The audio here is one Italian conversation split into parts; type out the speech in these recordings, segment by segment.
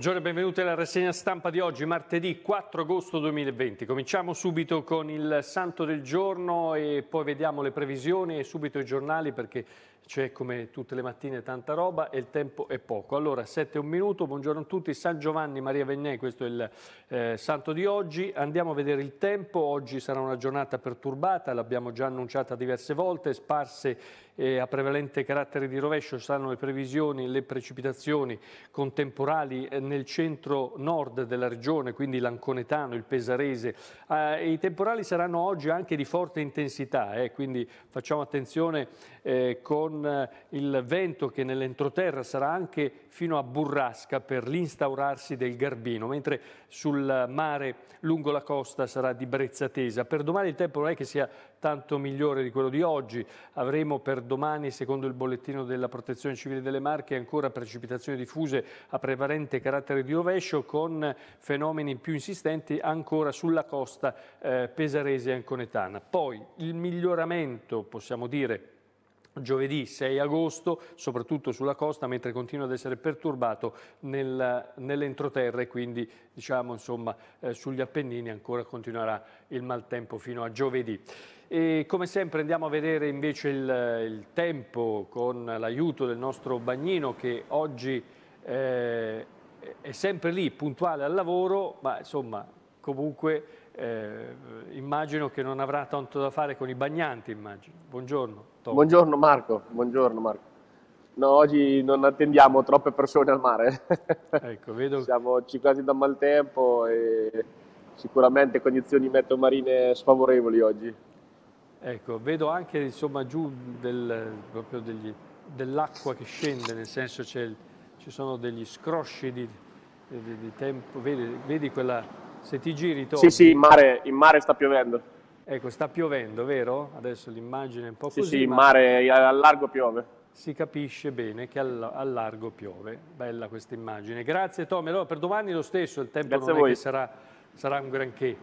Buongiorno e benvenuti alla rassegna stampa di oggi, martedì 4 agosto 2020. Cominciamo subito con il santo del giorno e poi vediamo le previsioni e subito i giornali perché c'è cioè come tutte le mattine tanta roba e il tempo è poco. Allora, 7 e un minuto, buongiorno a tutti, San Giovanni Maria Vennè, questo è il eh, santo di oggi, andiamo a vedere il tempo, oggi sarà una giornata perturbata, l'abbiamo già annunciata diverse volte, sparse eh, a prevalente carattere di rovescio saranno le previsioni, le precipitazioni contemporali eh, nel centro-nord della regione, quindi l'Anconetano, il Pesarese, eh, i temporali saranno oggi anche di forte intensità, eh, quindi facciamo attenzione eh, con con eh, il vento che nell'entroterra sarà anche fino a burrasca per l'instaurarsi del Garbino, mentre sul mare lungo la costa sarà di brezza tesa. Per domani il tempo non è che sia tanto migliore di quello di oggi, avremo per domani, secondo il bollettino della Protezione Civile delle Marche, ancora precipitazioni diffuse a prevalente carattere di rovescio con fenomeni più insistenti ancora sulla costa eh, pesarese e anconetana. Poi il miglioramento, possiamo dire, giovedì 6 agosto, soprattutto sulla costa, mentre continua ad essere perturbato nel, nell'entroterra e quindi diciamo, insomma, eh, sugli Appennini ancora continuerà il maltempo fino a giovedì. E come sempre andiamo a vedere invece il, il tempo con l'aiuto del nostro bagnino che oggi eh, è sempre lì, puntuale al lavoro, ma insomma comunque eh, immagino che non avrà tanto da fare con i bagnanti, immagino. Buongiorno. Tom. Buongiorno Marco, buongiorno Marco. No, oggi non attendiamo troppe persone al mare. Ecco, vedo... Siamo ciclati da maltempo e sicuramente condizioni meteo marine sfavorevoli oggi. Ecco, vedo anche insomma giù del, dell'acqua che scende, nel senso il, ci sono degli scrosci di, di, di tempo, vedi, vedi quella, se ti giri torni. Sì, sì, in mare, in mare sta piovendo. Ecco, sta piovendo, vero? Adesso l'immagine è un po' sì, così. Sì, sì, in mare al largo piove. Si capisce bene che al, al largo piove. Bella questa immagine. Grazie Tom. Allora, per domani lo stesso, il tempo Grazie non è che sarà, sarà un granché.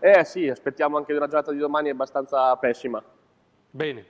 Eh sì, aspettiamo anche una giornata di domani abbastanza pessima. Bene.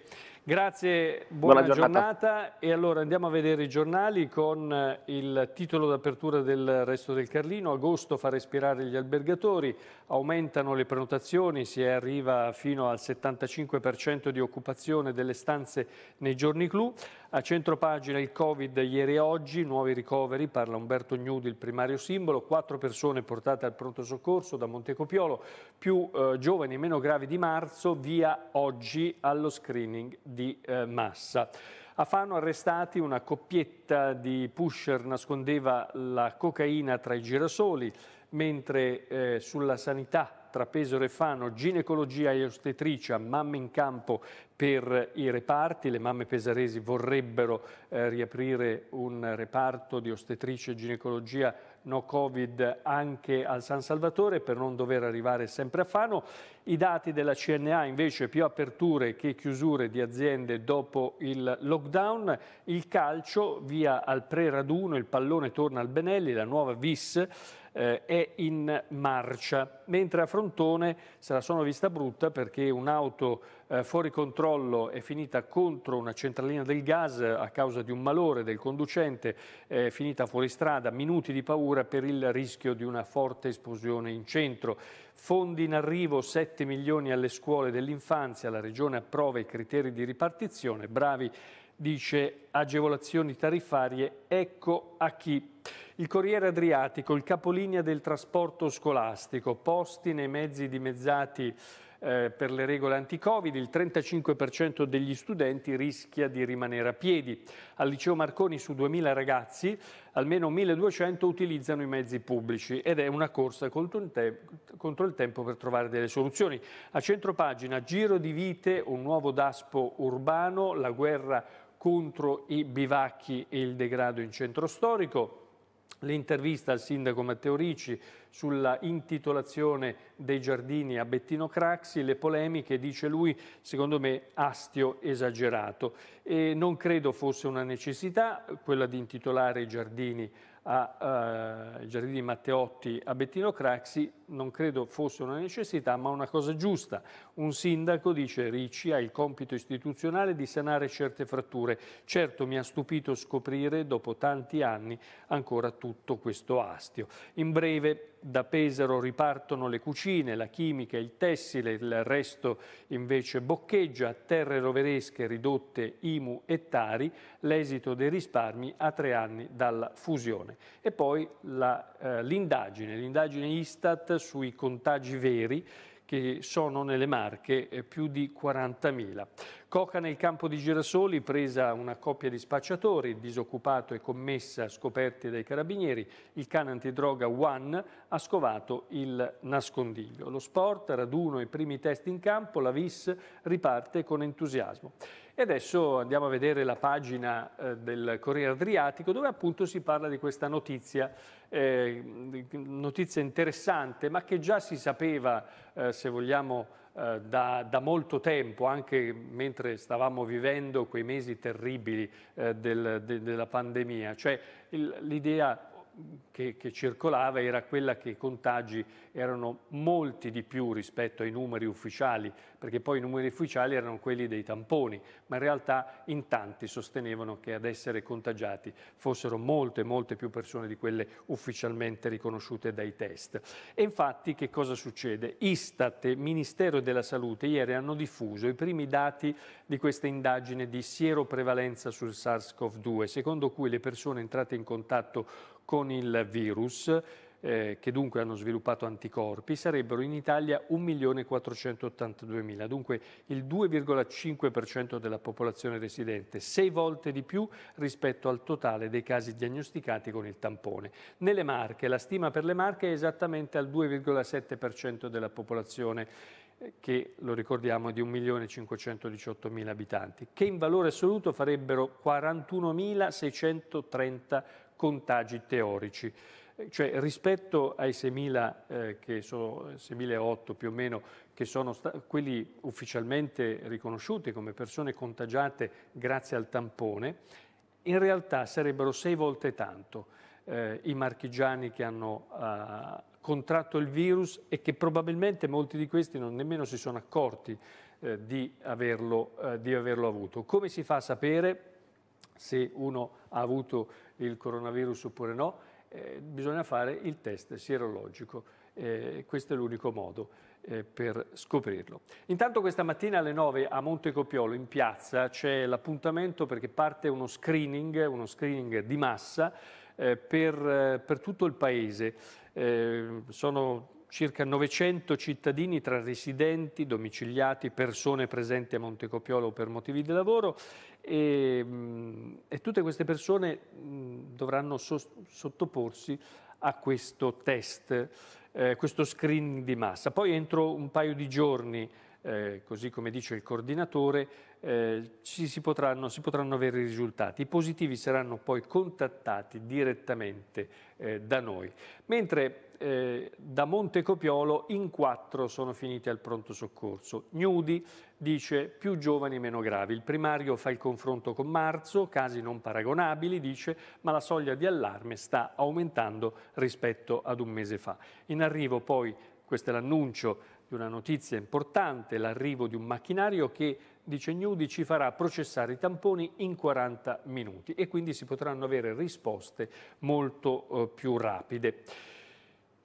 Grazie, buona, buona giornata. giornata. E allora andiamo a vedere i giornali con eh, il titolo d'apertura del resto del Carlino. Agosto fa respirare gli albergatori, aumentano le prenotazioni, si arriva fino al 75% di occupazione delle stanze nei giorni clou. A centropagina il Covid ieri e oggi, nuovi ricoveri, parla Umberto Gnudi, il primario simbolo, quattro persone portate al pronto soccorso da Montecopiolo, più eh, giovani e meno gravi di marzo, via oggi allo screening di eh, massa. A Fano arrestati una coppietta di pusher nascondeva la cocaina tra i girasoli, mentre eh, sulla sanità tra Pesaro e Fano, ginecologia e ostetricia, mamme in campo per i reparti, le mamme pesaresi vorrebbero eh, riaprire un reparto di ostetricia e ginecologia no Covid anche al San Salvatore per non dover arrivare sempre a Fano. I dati della CNA invece più aperture che chiusure di aziende dopo il lockdown. Il calcio via al pre-raduno, il pallone torna al Benelli, la nuova VIS eh, è in marcia. Mentre a Frontone se la sono vista brutta perché un'auto eh, fuori controllo è finita contro una centralina del gas a causa di un malore del conducente, è finita fuori strada, minuti di paura per il rischio di una forte esplosione in centro. Fondi in arrivo 7 milioni alle scuole dell'infanzia, la Regione approva i criteri di ripartizione, bravi dice agevolazioni tariffarie, ecco a chi. Il Corriere Adriatico, il capolinea del trasporto scolastico, posti nei mezzi dimezzati eh, per le regole anti-Covid, il 35% degli studenti rischia di rimanere a piedi. Al liceo Marconi su 2.000 ragazzi almeno 1.200 utilizzano i mezzi pubblici ed è una corsa contro il, te- contro il tempo per trovare delle soluzioni. A centro pagina Giro di Vite, un nuovo daspo urbano, la guerra contro i bivacchi e il degrado in centro storico l'intervista al sindaco Matteo Ricci sulla intitolazione dei giardini a Bettino Craxi, le polemiche, dice lui, secondo me astio esagerato. E non credo fosse una necessità quella di intitolare i giardini, a, uh, i giardini Matteotti a Bettino Craxi, non credo fosse una necessità, ma una cosa giusta. Un sindaco, dice Ricci, ha il compito istituzionale di sanare certe fratture. Certo mi ha stupito scoprire, dopo tanti anni, ancora tutto questo astio. In breve, da Pesaro ripartono le cucine, la chimica, il tessile, il resto invece boccheggia, terre roveresche ridotte IMU e Tari, l'esito dei risparmi a tre anni dalla fusione. E poi eh, l'indagine, l'indagine Istat sui contagi veri che sono nelle Marche eh, più di 40.000. Coca nel campo di Girasoli, presa una coppia di spacciatori, disoccupato e commessa scoperti dai carabinieri, il cane antidroga One ha scovato il nascondiglio. Lo sport, raduno e primi test in campo, la VIS riparte con entusiasmo. E adesso andiamo a vedere la pagina eh, del Corriere Adriatico dove appunto si parla di questa notizia, eh, notizia interessante ma che già si sapeva, eh, se vogliamo, eh, da, da, molto tempo, anche mentre stavamo vivendo quei mesi terribili eh, del, de, della pandemia, cioè l'idea che, che, circolava era quella che i contagi erano molti di più rispetto ai numeri ufficiali, perché poi i numeri ufficiali erano quelli dei tamponi, ma in realtà in tanti sostenevano che ad essere contagiati fossero molte, molte più persone di quelle ufficialmente riconosciute dai test. E infatti che cosa succede? Istat e Ministero della Salute ieri hanno diffuso i primi dati di questa indagine di sieroprevalenza sul SARS-CoV-2, secondo cui le persone entrate in contatto con il virus eh, che dunque hanno sviluppato anticorpi, sarebbero in Italia 1.482.000, dunque il 2,5% della popolazione residente, sei volte di più rispetto al totale dei casi diagnosticati con il tampone. Nelle Marche, la stima per le Marche è esattamente al 2,7% della popolazione residente che lo ricordiamo è di 1.518.000 abitanti, che in valore assoluto farebbero 41.630 contagi teorici. Eh, cioè rispetto ai 6.000, eh, che sono 6.008 più o meno, che sono quelli ufficialmente riconosciuti come persone contagiate grazie al tampone, in realtà sarebbero sei volte tanto eh, i marchigiani che hanno eh, contratto il virus e che probabilmente molti di questi non nemmeno si sono accorti eh, di, averlo, eh, di, averlo, avuto. Come si fa a sapere se uno ha avuto il coronavirus oppure no? Eh, bisogna fare il test sierologico, eh, questo è l'unico modo eh, per scoprirlo. Intanto questa mattina alle 9 a Montecopiolo in piazza c'è l'appuntamento perché parte uno screening, uno screening di massa eh, per, per tutto il paese. Ehm, sono circa 900 cittadini tra residenti, domiciliati, persone presenti a Montecopiolo per motivi di lavoro e, mm, e tutte queste persone mm, dovranno so sottoporsi a questo test, eh, questo screening di massa. Poi entro un paio di giorni eh, così come dice il coordinatore, eh, si, potranno, si, potranno, avere i risultati. I positivi saranno poi contattati direttamente eh, da noi, mentre eh, da Monte Copiolo in quattro sono finiti al pronto soccorso. Gnudi dice più giovani meno gravi. Il primario fa il confronto con marzo, casi non paragonabili, dice, ma la soglia di allarme sta aumentando rispetto ad un mese fa. In arrivo poi, questo è l'annuncio, di una notizia importante, l'arrivo di un macchinario che, dice Gnudi, ci farà processare i tamponi in 40 minuti e quindi si potranno avere risposte molto eh, più rapide.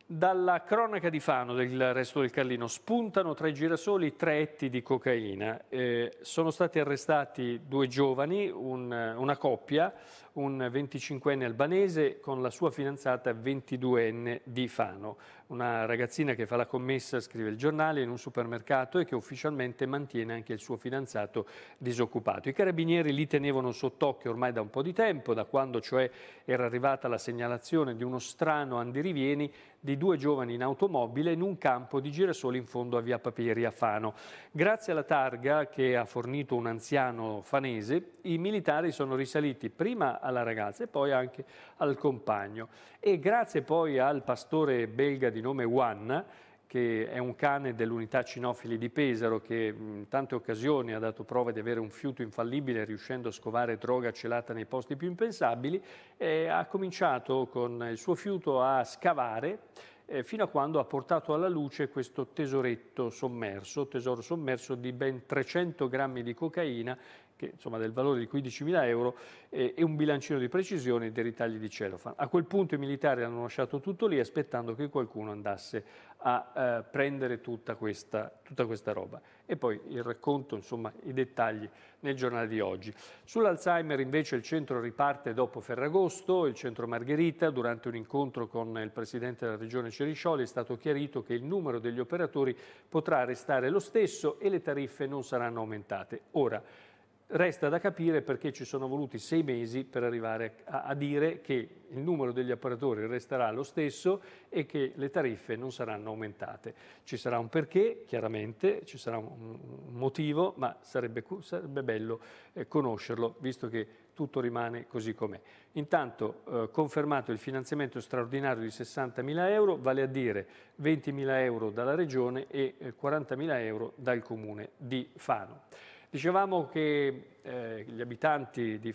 Dalla cronaca di Fano del resto del Carlino spuntano tra i girasoli tre etti di cocaina. Eh, sono stati arrestati due giovani, un, una coppia, un 25enne albanese con la sua fidanzata 22enne di Fano, una ragazzina che fa la commessa, scrive il giornale, in un supermercato e che ufficialmente mantiene anche il suo fidanzato disoccupato. I carabinieri li tenevano sott'occhio ormai da un po' di tempo, da quando cioè era arrivata la segnalazione di uno strano andirivieni di due giovani in automobile in un campo di girasoli in fondo a Via Papieri a Fano. Grazie alla targa che ha fornito un anziano fanese, i militari sono risaliti prima alla ragazza e poi anche al compagno. E grazie poi al pastore belga di nome Juan, che è un cane dell'unità cinofili di Pesaro che in tante occasioni ha dato prova di avere un fiuto infallibile riuscendo a scovare droga celata nei posti più impensabili, eh, ha cominciato con il suo fiuto a scavare eh, fino a quando ha portato alla luce questo tesoretto sommerso, tesoro sommerso di ben 300 grammi di cocaina che, insomma, del valore di 15.000 euro eh, e un bilancino di precisione dei ritagli di cellophane. A quel punto i militari hanno lasciato tutto lì aspettando che qualcuno andasse a eh, prendere tutta questa, tutta questa, roba. E poi il racconto, insomma, i dettagli nel giornale di oggi. Sull'Alzheimer invece il centro riparte dopo Ferragosto, il centro Margherita, durante un incontro con il presidente della regione Ceriscioli è stato chiarito che il numero degli operatori potrà restare lo stesso e le tariffe non saranno aumentate. Ora, Resta da capire perché ci sono voluti sei mesi per arrivare a, a, dire che il numero degli operatori resterà lo stesso e che le tariffe non saranno aumentate. Ci sarà un perché, chiaramente, ci sarà un, un motivo, ma sarebbe, sarebbe bello eh, conoscerlo, visto che tutto rimane così com'è. Intanto eh, confermato il finanziamento straordinario di 60.000 euro, vale a dire 20.000 euro dalla Regione e eh, 40.000 euro dal Comune di Fano. Dicevamo che eh, gli abitanti di,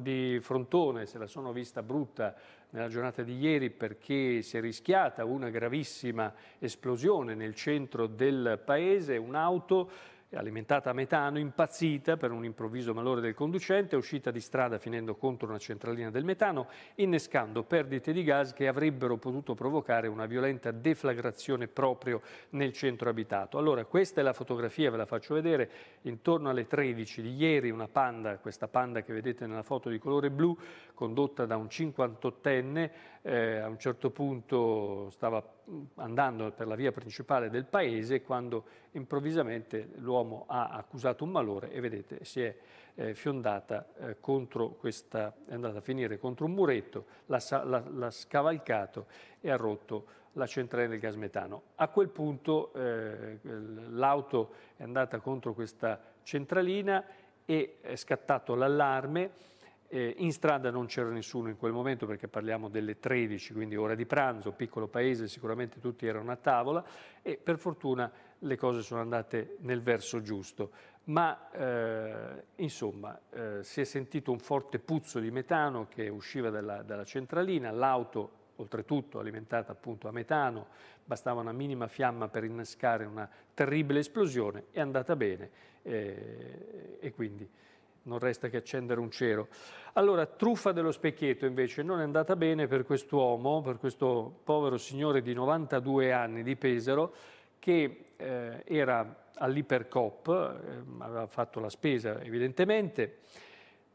di, Frontone se la sono vista brutta nella giornata di ieri perché si è rischiata una gravissima esplosione nel centro del paese, un'auto alimentata a metano, impazzita per un improvviso malore del conducente, è uscita di strada finendo contro una centralina del metano, innescando perdite di gas che avrebbero potuto provocare una violenta deflagrazione proprio nel centro abitato. Allora, questa è la fotografia, ve la faccio vedere, intorno alle 13 di ieri una panda, questa panda che vedete nella foto di colore blu, condotta da un 58enne, eh, a un certo punto stava Mm, andando per la via principale del paese quando improvvisamente l'uomo ha accusato un malore e vedete si è eh, fiondata eh, contro questa, è andata a finire contro un muretto, l'ha, scavalcato e ha rotto la centrale del gas metano. A quel punto eh, l'auto è andata contro questa centralina e è scattato l'allarme eh, in strada non c'era nessuno in quel momento perché parliamo delle 13, quindi ora di pranzo, piccolo paese, sicuramente tutti erano a tavola e per fortuna le cose sono andate nel verso giusto. Ma eh, insomma eh, si è sentito un forte puzzo di metano che usciva dalla, dalla centralina, l'auto oltretutto alimentata appunto a metano, bastava una minima fiamma per innescare una terribile esplosione, è andata bene eh, e quindi non resta che accendere un cero. Allora, truffa dello specchietto invece non è andata bene per quest'uomo, per questo povero signore di 92 anni di Pesaro, che eh, era all'Ipercop, eh, aveva fatto la spesa evidentemente,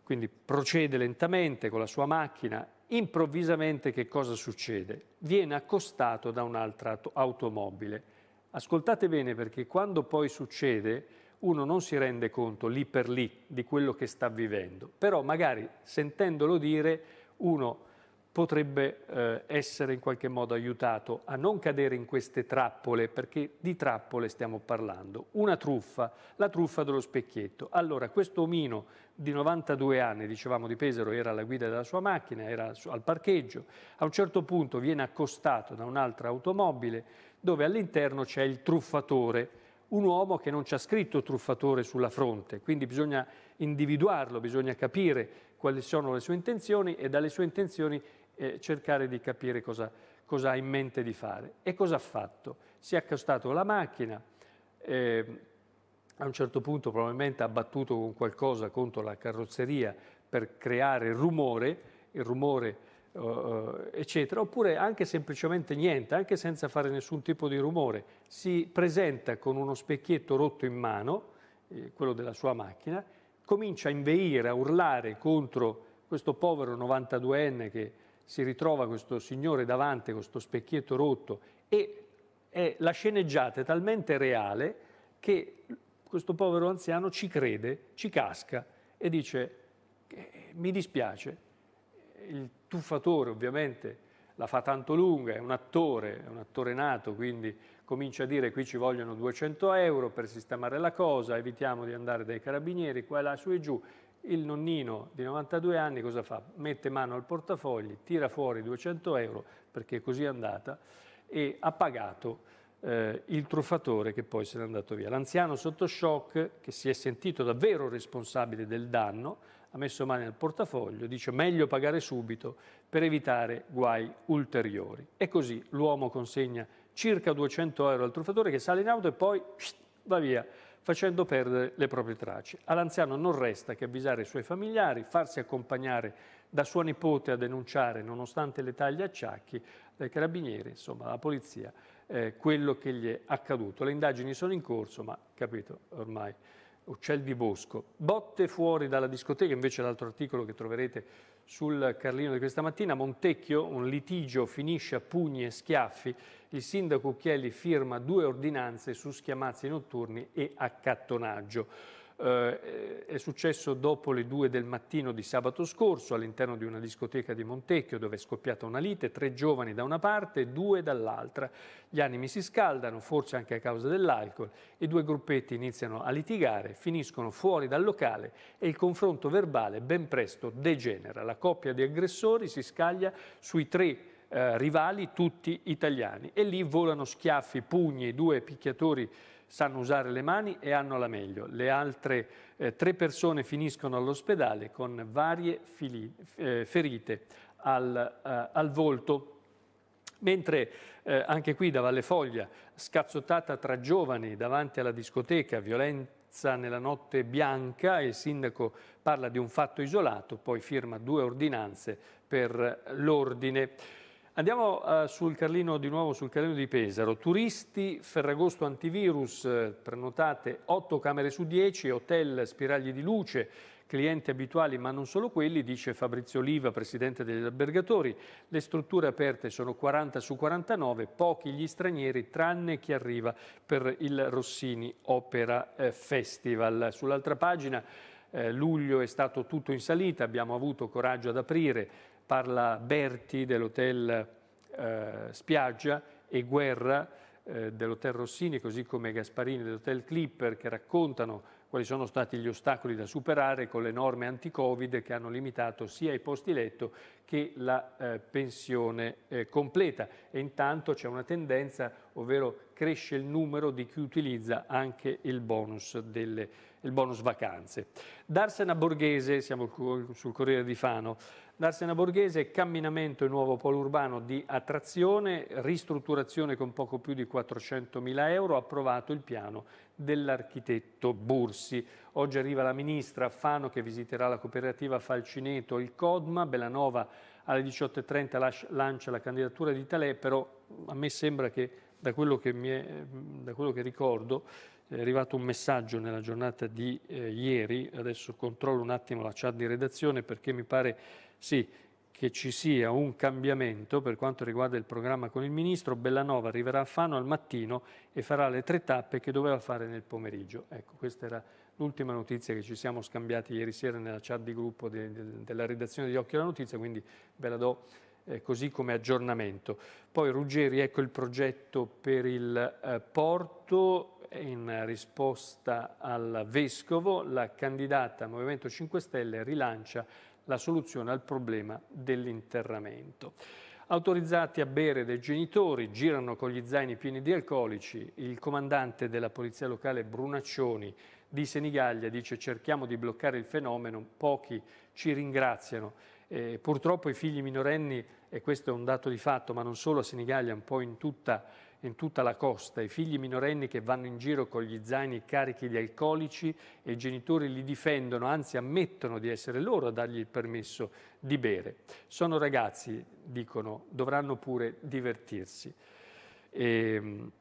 quindi procede lentamente con la sua macchina. Improvvisamente che cosa succede? Viene accostato da un'altra automobile. Ascoltate bene perché quando poi succede uno non si rende conto lì per lì di quello che sta vivendo, però magari sentendolo dire uno potrebbe eh, essere in qualche modo aiutato a non cadere in queste trappole, perché di trappole stiamo parlando. Una truffa, la truffa dello specchietto. Allora, questo omino di 92 anni, dicevamo di Pesaro, era alla guida della sua macchina, era al parcheggio, a un certo punto viene accostato da un'altra automobile dove all'interno c'è il truffatore, un uomo che non c'è scritto truffatore sulla fronte, quindi bisogna individuarlo, bisogna capire quali sono le sue intenzioni e dalle sue intenzioni eh, cercare di capire cosa, cosa, ha in mente di fare. E cosa ha fatto? Si è accostato alla macchina, eh, a un certo punto probabilmente ha battuto con qualcosa contro la carrozzeria per creare rumore, il rumore uh, eccetera, oppure anche semplicemente niente, anche senza fare nessun tipo di rumore, si presenta con uno specchietto rotto in mano, eh, quello della sua macchina, comincia a inveire, a urlare contro questo povero 92enne che si ritrova questo signore davanti con questo specchietto rotto e è, la sceneggiata è talmente reale che questo povero anziano ci crede, ci casca e dice eh, mi dispiace, il tuffatore ovviamente la fa tanto lunga, è un attore, è un attore nato, quindi comincia a dire qui ci vogliono 200 euro per sistemare la cosa, evitiamo di andare dai carabinieri, qua e là, su e giù. Il nonnino di 92 anni cosa fa? Mette mano al portafogli, tira fuori 200 euro, perché così è andata, e ha pagato eh, il truffatore che poi se n'è andato via. L'anziano sotto shock, che si è sentito davvero responsabile del danno, ha messo mano nel portafoglio, dice meglio pagare subito per evitare guai ulteriori. E così l'uomo consegna circa 200 euro al truffatore che sale in auto e poi psh, va via facendo perdere le proprie tracce. All'anziano non resta che avvisare i suoi familiari, farsi accompagnare da sua nipote a denunciare, nonostante le taglie a acciacchi, dai carabinieri, insomma, la polizia, eh, quello che gli è accaduto. Le indagini sono in corso, ma capito, ormai uccel di bosco. Botte fuori dalla discoteca, invece l'altro articolo che troverete sul Carlino di questa mattina, Montecchio, un litigio finisce a pugni e schiaffi, il sindaco Chielli firma due ordinanze su schiamazzi notturni e accattonaggio eh, è successo dopo le due del mattino di sabato scorso all'interno di una discoteca di Montecchio dove è scoppiata una lite, tre giovani da una parte e due dall'altra. Gli animi si scaldano, forse anche a causa dell'alcol, i due gruppetti iniziano a litigare, finiscono fuori dal locale e il confronto verbale ben presto degenera. La coppia di aggressori si scaglia sui tre eh, rivali, tutti italiani, e lì volano schiaffi, pugni, due picchiatori sanno usare le mani e hanno la meglio. Le altre eh, tre persone finiscono all'ospedale con varie fili, eh, ferite al, eh, al volto mentre eh, anche qui da Valle Foglia, scazzottata tra giovani davanti alla discoteca, violenza nella notte bianca, il sindaco parla di un fatto isolato, poi firma due ordinanze per l'ordine. Andiamo eh, sul Carlino di nuovo, sul Carlino di Pesaro. Turisti, Ferragosto antivirus, eh, prenotate 8 camere su 10, hotel, spiragli di luce, clienti abituali ma non solo quelli, dice Fabrizio Oliva, presidente degli albergatori. Le strutture aperte sono 40 su 49, pochi gli stranieri tranne chi arriva per il Rossini Opera eh, Festival. Sull'altra pagina eh, luglio è stato tutto in salita, abbiamo avuto coraggio ad aprire parla Berti dell'hotel eh, Spiaggia e Guerra eh, dell'hotel Rossini, così come Gasparini dell'hotel Clipper, che raccontano quali sono stati gli ostacoli da superare con le norme anti-Covid che hanno limitato sia i posti letto che la eh, pensione eh, completa. E intanto c'è una tendenza, ovvero cresce il numero di chi utilizza anche il bonus delle pensioni il bonus vacanze. Darsena Borghese, siamo sul Corriere di Fano, Darsena Borghese, camminamento e nuovo polo urbano di attrazione, ristrutturazione con poco più di 400.000 euro, approvato il piano dell'architetto Bursi. Oggi arriva la ministra Fano che visiterà la cooperativa Falcineto, il Codma, Belanova alle 18.30 lancia la candidatura di Talè, però a me sembra che da quello che, è, da quello che ricordo è arrivato un messaggio nella giornata di eh, ieri, adesso controllo un attimo la chat di redazione perché mi pare sì, che ci sia un cambiamento per quanto riguarda il programma con il Ministro. Bellanova arriverà a Fano al mattino e farà le tre tappe che doveva fare nel pomeriggio. Ecco, questa era l'ultima notizia che ci siamo scambiati ieri sera nella chat di gruppo de, de, della redazione di Occhio alla Notizia, quindi ve la do eh, così come aggiornamento. Poi Ruggeri, ecco il progetto per il eh, porto, in risposta al Vescovo, la candidata Movimento 5 Stelle rilancia la soluzione al problema dell'interramento. Autorizzati a bere dai genitori, girano con gli zaini pieni di alcolici. Il comandante della polizia locale Brunaccioni di Senigallia dice cerchiamo di bloccare il fenomeno, pochi ci ringraziano. Eh, purtroppo i figli minorenni, e questo è un dato di fatto, ma non solo a Senigallia, un po' in tutta in tutta la costa i figli minorenni che vanno in giro con gli zaini carichi di alcolici e i genitori li difendono, anzi ammettono di essere loro a dargli il permesso di bere. Sono ragazzi, dicono, dovranno pure divertirsi. E, ehm,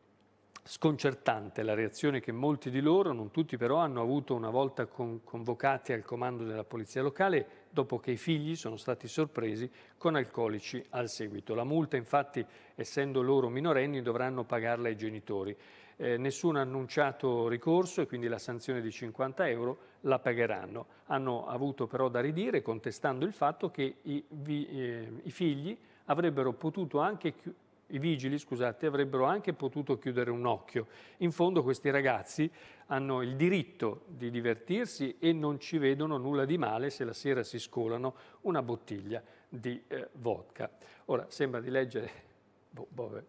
sconcertante la reazione che molti di loro, non tutti però, hanno avuto una volta con, convocati al comando della polizia locale dopo che i figli sono stati sorpresi con alcolici al seguito. La multa infatti, essendo loro minorenni, dovranno pagarla ai genitori. Eh, nessuno ha annunciato ricorso e quindi la sanzione di 50 euro la pagheranno. Hanno avuto però da ridire contestando il fatto che i, vi, eh, i figli avrebbero potuto anche i vigili scusate, avrebbero anche potuto chiudere un occhio. In fondo questi ragazzi hanno il diritto di divertirsi e non ci vedono nulla di male se la sera si scolano una bottiglia di eh, vodka. Ora sembra di leggere... Boh, boh, eh,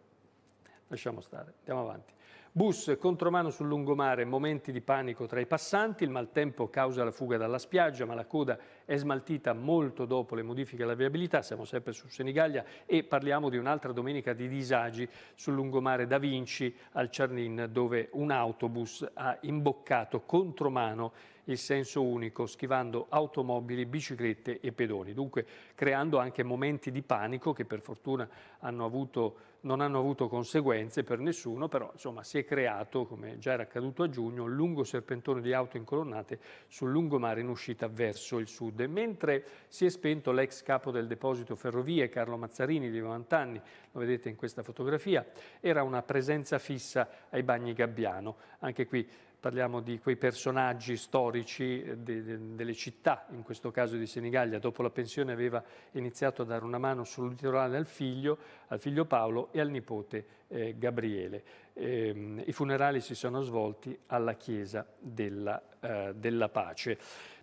lasciamo stare, andiamo avanti. Bus contromano sul lungomare, momenti di panico tra i passanti, il maltempo causa la fuga dalla spiaggia, ma la coda è smaltita molto dopo le modifiche alla viabilità, siamo sempre su Senigallia e parliamo di un'altra domenica di disagi sul lungomare da Vinci al Cernin, dove un autobus ha imboccato contromano il senso unico, schivando automobili, biciclette e pedoni, dunque creando anche momenti di panico che per fortuna hanno avuto non hanno avuto conseguenze per nessuno, però insomma, si è creato, come già era accaduto a giugno, un lungo serpentone di auto incolonnate sul lungomare in uscita verso il sud. mentre si è spento l'ex capo del deposito ferrovie, Carlo Mazzarini, di 90 anni, lo vedete in questa fotografia, era una presenza fissa ai bagni Gabbiano. Anche qui parliamo di quei personaggi storici eh, de, de, delle città, in questo caso di Senigallia, dopo la pensione aveva iniziato a dare una mano sul litorale al figlio, al figlio Paolo e al nipote eh, Gabriele. E, ehm, I funerali si sono svolti alla chiesa della, eh, della pace.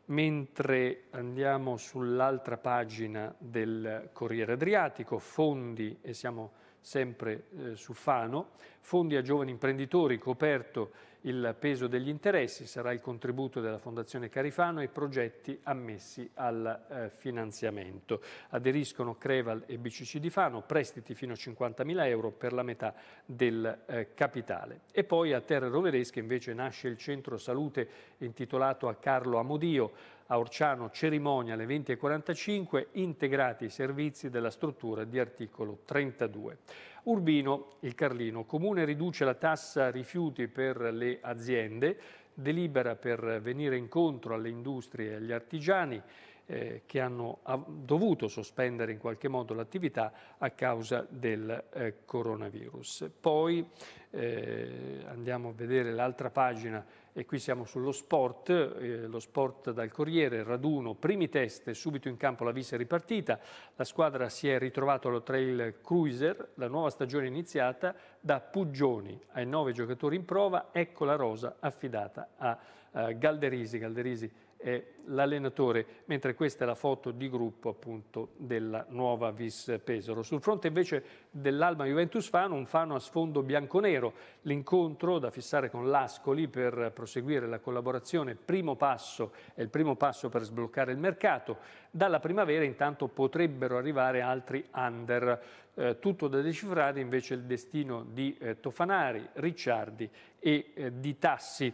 Mentre andiamo sull'altra pagina del Corriere Adriatico, fondi, e siamo sempre eh, su Fano, fondi a giovani imprenditori coperto il peso degli interessi, sarà il contributo della Fondazione Carifano e i progetti ammessi al eh, finanziamento. Aderiscono Creval e BCC di Fano, prestiti fino a 50.000 euro per la metà del eh, capitale. E poi a Terre Roveresche invece nasce il centro salute intitolato a Carlo Amodio, a Orciano cerimonia alle 20.45, integrati i servizi della struttura di articolo 32. Urbino, il Carlino, comune riduce la tassa rifiuti per le aziende, delibera per venire incontro alle industrie e agli artigiani, eh, che hanno dovuto sospendere in qualche modo l'attività a causa del eh, coronavirus. Poi eh, andiamo a vedere l'altra pagina e qui siamo sullo sport, eh, lo sport dal Corriere, raduno, primi test, subito in campo la vista è ripartita, la squadra si è ritrovata allo trail cruiser, la nuova stagione iniziata da Puggioni ai nove giocatori in prova, ecco la rosa affidata a eh, Galderisi, Galderisi eh, l'allenatore, mentre questa è la foto di gruppo appunto della nuova Vis Pesaro. Sul fronte invece dell'Alba Juventus Fano, un Fano a sfondo bianco-nero. L'incontro da fissare con l'Ascoli per proseguire la collaborazione primo passo, è il primo passo per sbloccare il mercato. Dalla primavera intanto potrebbero arrivare altri under. Eh, tutto da decifrare invece il destino di eh, Tofanari, Ricciardi e eh, di Tassi.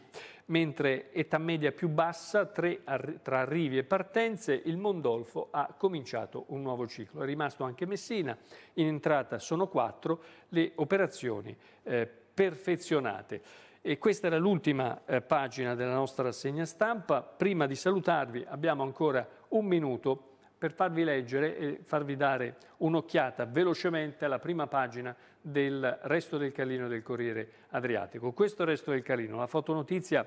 Mentre età media più bassa, arri tra arrivi e partenze, il Mondolfo ha cominciato un nuovo ciclo. È rimasto anche Messina, in entrata sono quattro le operazioni eh, perfezionate. E questa era l'ultima eh, pagina della nostra rassegna stampa. Prima di salutarvi abbiamo ancora un minuto per farvi leggere e farvi dare un'occhiata velocemente alla prima pagina del Resto del Calino del Corriere Adriatico. Questo Resto del Calino, la fotonotizia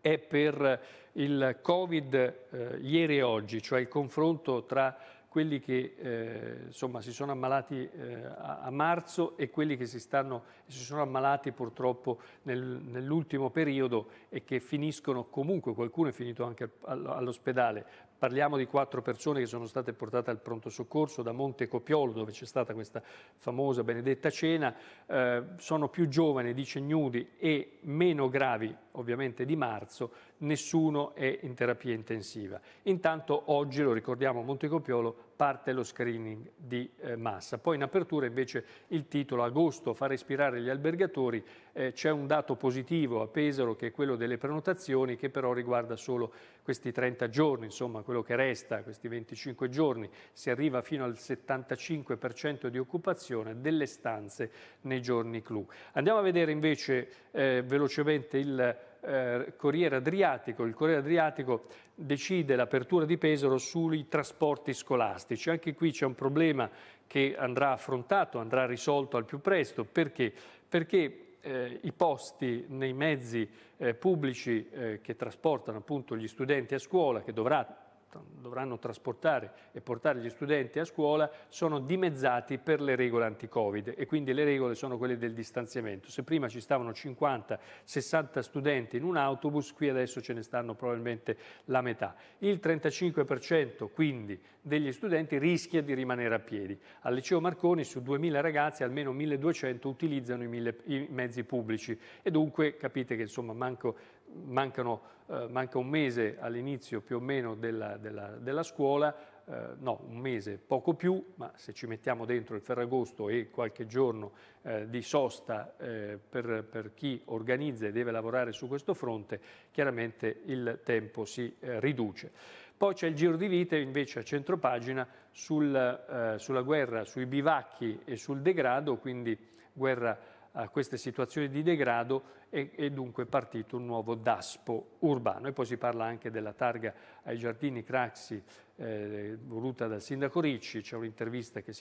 è per il Covid eh, ieri e oggi, cioè il confronto tra quelli che eh, insomma, si sono ammalati eh, a marzo e quelli che si, stanno, si sono ammalati purtroppo nel, nell'ultimo periodo e che finiscono comunque, qualcuno è finito anche all'ospedale. Parliamo di quattro persone che sono state portate al pronto soccorso da Monte Copiolo, dove c'è stata questa famosa benedetta cena. Eh, sono più giovani dice Gnudi, e meno gravi ovviamente di marzo, nessuno è in terapia intensiva. Intanto oggi, lo ricordiamo a Montecopiolo, parte lo screening di eh, massa. Poi in apertura invece il titolo Agosto fa respirare gli albergatori, eh, c'è un dato positivo a Pesaro che è quello delle prenotazioni che però riguarda solo questi 30 giorni, insomma quello che resta, questi 25 giorni, si arriva fino al 75% di occupazione delle stanze nei giorni clou. Andiamo a vedere invece eh, velocemente il eh, Corriere Adriatico, il Corriere Adriatico decide l'apertura di Pesaro sui trasporti scolastici. Anche qui c'è un problema che andrà affrontato, andrà risolto al più presto. Perché? Perché eh, i posti nei mezzi eh, pubblici eh, che trasportano appunto gli studenti a scuola, che dovrà Esatto, dovranno trasportare e portare gli studenti a scuola sono dimezzati per le regole anti-Covid e quindi le regole sono quelle del distanziamento. Se prima ci stavano 50-60 studenti in un autobus, qui adesso ce ne stanno probabilmente la metà. Il 35% quindi degli studenti rischia di rimanere a piedi. Al liceo Marconi su 2000 ragazzi almeno 1200 utilizzano i, mille, i mezzi pubblici e dunque capite che insomma manco mancano, eh, manca un mese all'inizio più o meno della, della, della scuola, Uh, no, un mese, poco più, ma se ci mettiamo dentro il Ferragosto e qualche giorno uh, di sosta uh, per, per, chi organizza e deve lavorare su questo fronte, chiaramente il tempo si riduce. Poi c'è il giro di vite invece a centropagina sul, sulla guerra, sui bivacchi e sul degrado, quindi guerra a queste situazioni di degrado e, e dunque è partito un nuovo DASPO urbano. E poi si parla anche della targa ai giardini Craxi eh, voluta dal sindaco Ricci, c'è un'intervista che,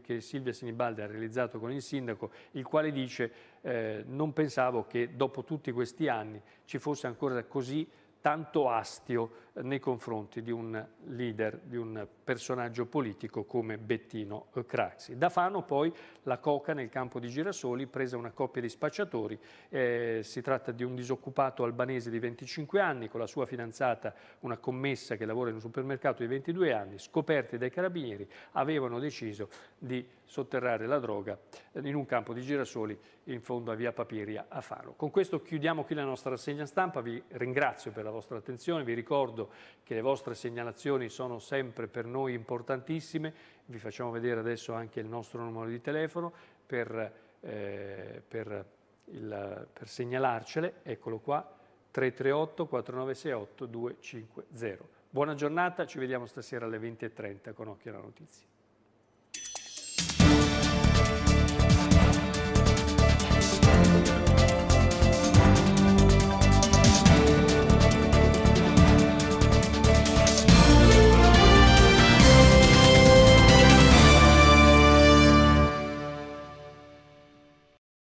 che, Silvia Sinibaldi ha realizzato con il sindaco, il quale dice eh, non pensavo che dopo tutti questi anni ci fosse ancora così tanto astio nei confronti di un leader, di un personaggio politico come Bettino eh, Craxi. Da Fano poi la coca nel campo di Girasoli, presa una coppia di spacciatori, eh, si tratta di un disoccupato albanese di 25 anni con la sua fidanzata, una commessa che lavora in un supermercato di 22 anni, scoperti dai carabinieri, avevano deciso di sotterrare la droga eh, in un campo di Girasoli in fondo a Via Papiria a Fano. Con questo chiudiamo qui la nostra rassegna stampa, vi ringrazio per la vostra attenzione, vi ricordo che le vostre segnalazioni sono sempre per noi importantissime, vi facciamo vedere adesso anche il nostro numero di telefono per, eh, per, il, per segnalarcele, eccolo qua, 338 4968 250. Buona giornata, ci vediamo stasera alle 20.30 con Occhio alla Notizia.